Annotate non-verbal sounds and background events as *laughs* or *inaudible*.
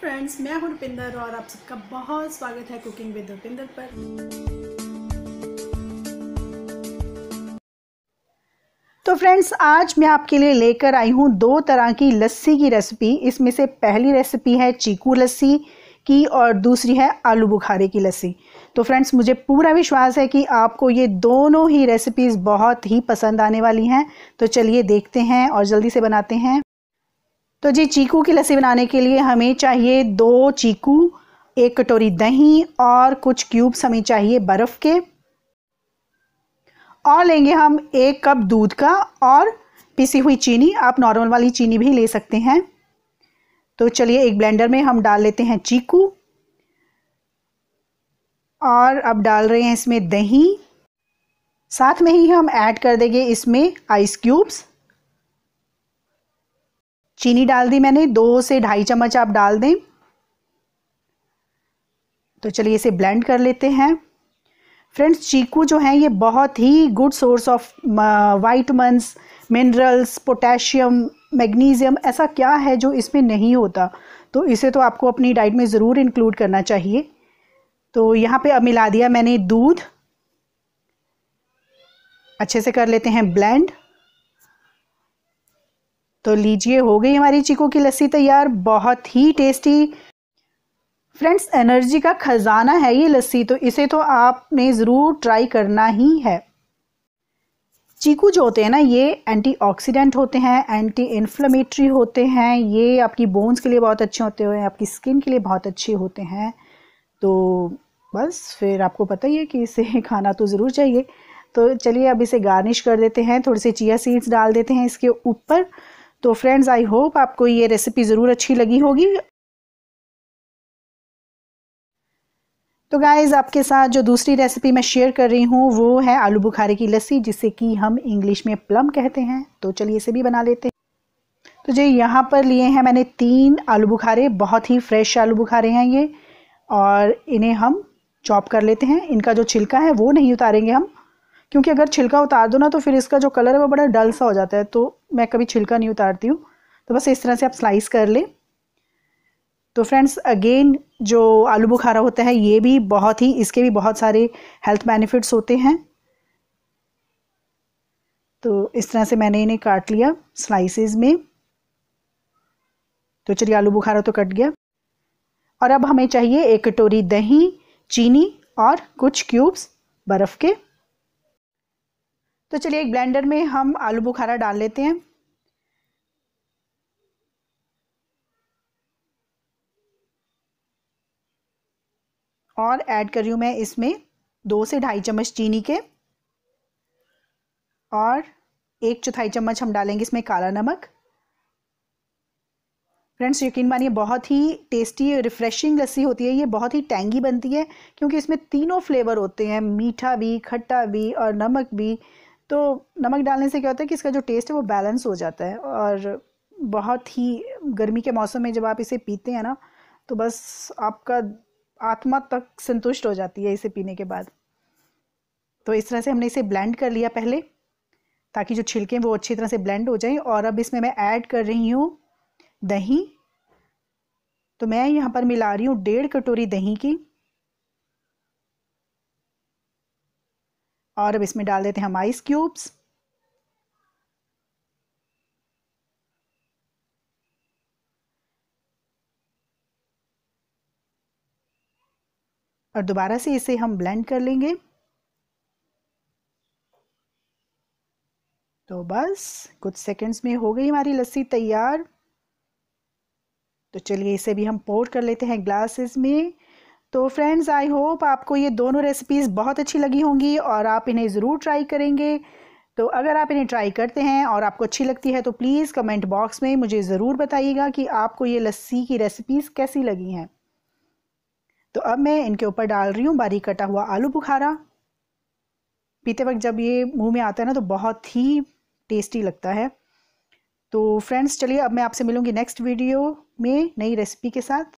friends मैं हूं रुपिंदर और आप सबका बहुत स्वागत है कुकिंग विद रुपिंदर पर तो फ्रेंड्स आज मैं आपके लिए लेकर आई हूं दो तरह की लस्सी की रेसिपी इसमें से पहली रेसिपी है चीकू लस्सी की और दूसरी है आलू बुखारे की लस्सी तो फ्रेंड्स मुझे पूरा विश्वास है कि आपको ये दोनों ही रेसिपीज़ बहुत ही पसंद आने वाली हैं तो चलिए देखते हैं और जल्दी से बनाते हैं तो जी चीकू की लस्सी बनाने के लिए हमें चाहिए दो चीकू एक कटोरी दही और कुछ क्यूब्स हमें चाहिए बर्फ़ के और लेंगे हम एक कप दूध का और पिसी हुई चीनी आप नॉर्मल वाली चीनी भी ले सकते हैं तो चलिए एक ब्लेंडर में हम डाल लेते हैं चीकू और अब डाल रहे हैं इसमें दही साथ में ही हम ऐड कर देंगे इसमें आइस क्यूब्स चीनी डाल दी मैंने दो से ढाई चम्मच आप डाल दें तो चलिए इसे ब्लेंड कर लेते हैं फ्रेंड्स चीकू जो हैं ये बहुत ही good source of vitamins minerals potassium magnesium ऐसा क्या है जो इसमें नहीं होता तो इसे तो आपको अपनी डाइट में ज़रूर इंक्लूड करना चाहिए तो यहाँ पे अब मिला दिया मैंने दूध अच्छे से कर लेते हैं ब्लेंड तो लीजिए हो गई हमारी चीकू की लस्सी तैयार बहुत ही टेस्टी फ्रेंड्स एनर्जी का ख़जाना है ये लस्सी तो इसे तो आपने ज़रूर ट्राई करना ही है चीकू जो होते हैं ना ये एंटीऑक्सीडेंट होते हैं एंटी इन्फ्लेमेटरी होते हैं ये आपकी बोन्स के लिए बहुत अच्छे होते हैं आपकी स्किन के लिए बहुत अच्छे होते हैं तो बस फिर आपको पता ही है कि इसे *laughs* खाना तो ज़रूर चाहिए तो चलिए अब इसे गार्निश कर देते हैं थोड़े से चिया सीड्स डाल देते हैं इसके ऊपर तो फ्रेंड्स आई होप आपको ये रेसिपी ज़रूर अच्छी लगी होगी तो गाइज़ आपके साथ जो दूसरी रेसिपी मैं शेयर कर रही हूँ वो है आलू बुखारे की लस्सी जिसे कि हम इंग्लिश में प्लम कहते हैं तो चलिए इसे भी बना लेते हैं तो जी यहाँ पर लिए हैं मैंने तीन आलू बुखारे बहुत ही फ्रेश आलू बुखारे हैं ये और इन्हें हम चॉप कर लेते हैं इनका जो छिलका है वो नहीं उतारेंगे हम क्योंकि अगर छिलका उतार दो ना तो फिर इसका जो कलर है वो बड़ा डल सा हो जाता है तो मैं कभी छिलका नहीं उतारती हूँ तो बस इस तरह से आप स्लाइस कर लें तो फ्रेंड्स अगेन जो आलू बुखारा होता है ये भी बहुत ही इसके भी बहुत सारे हेल्थ बेनिफिट्स होते हैं तो इस तरह से मैंने इन्हें काट लिया स्लाइसेस में तो चलिए आलू बुखारा तो कट गया और अब हमें चाहिए एक कटोरी दही चीनी और कुछ क्यूब्स बर्फ़ के तो चलिए एक ब्लेंडर में हम आलू बुखारा डाल लेते हैं और ऐड कर रही हूँ मैं इसमें दो से ढाई चम्मच चीनी के और एक चौथाई चम्मच हम डालेंगे इसमें काला नमक फ्रेंड्स यकीन मानिए बहुत ही टेस्टी रिफ़्रेशिंग लस्सी होती है ये बहुत ही टैंगी बनती है क्योंकि इसमें तीनों फ्लेवर होते हैं मीठा भी खट्टा भी और नमक भी तो नमक डालने से क्या होता है कि इसका जो टेस्ट है वो बैलेंस हो जाता है और बहुत ही गर्मी के मौसम में जब आप इसे पीते हैं ना तो बस आपका आत्मा तक संतुष्ट हो जाती है इसे पीने के बाद तो इस तरह से हमने इसे ब्लेंड कर लिया पहले ताकि जो छिलके हैं वो अच्छी तरह से ब्लेंड हो जाएं और अब इसमें मैं ऐड कर रही हूँ दही तो मैं यहाँ पर मिला रही हूँ डेढ़ कटोरी दही की और अब इसमें डाल देते हैं हम आइस क्यूब्स और दोबारा से इसे हम ब्लेंड कर लेंगे तो बस कुछ सेकंड्स में हो गई हमारी लस्सी तैयार तो चलिए इसे भी हम पोर कर लेते हैं ग्लासेस में तो फ्रेंड्स आई होप आपको ये दोनों रेसिपीज़ बहुत अच्छी लगी होंगी और आप इन्हें ज़रूर ट्राई करेंगे तो अगर आप इन्हें ट्राई करते हैं और आपको अच्छी लगती है तो प्लीज़ कमेंट बॉक्स में मुझे ज़रूर बताइएगा कि आपको ये लस्सी की रेसिपीज़ कैसी लगी हैं तो अब मैं इनके ऊपर डाल रही हूँ बारीक कटा हुआ आलू बुखारा पीते वक्त जब ये मुँह में आता है ना तो बहुत ही टेस्टी लगता है तो फ्रेंड्स चलिए अब मैं आपसे मिलूँगी नेक्स्ट वीडियो में नई रेसिपी के साथ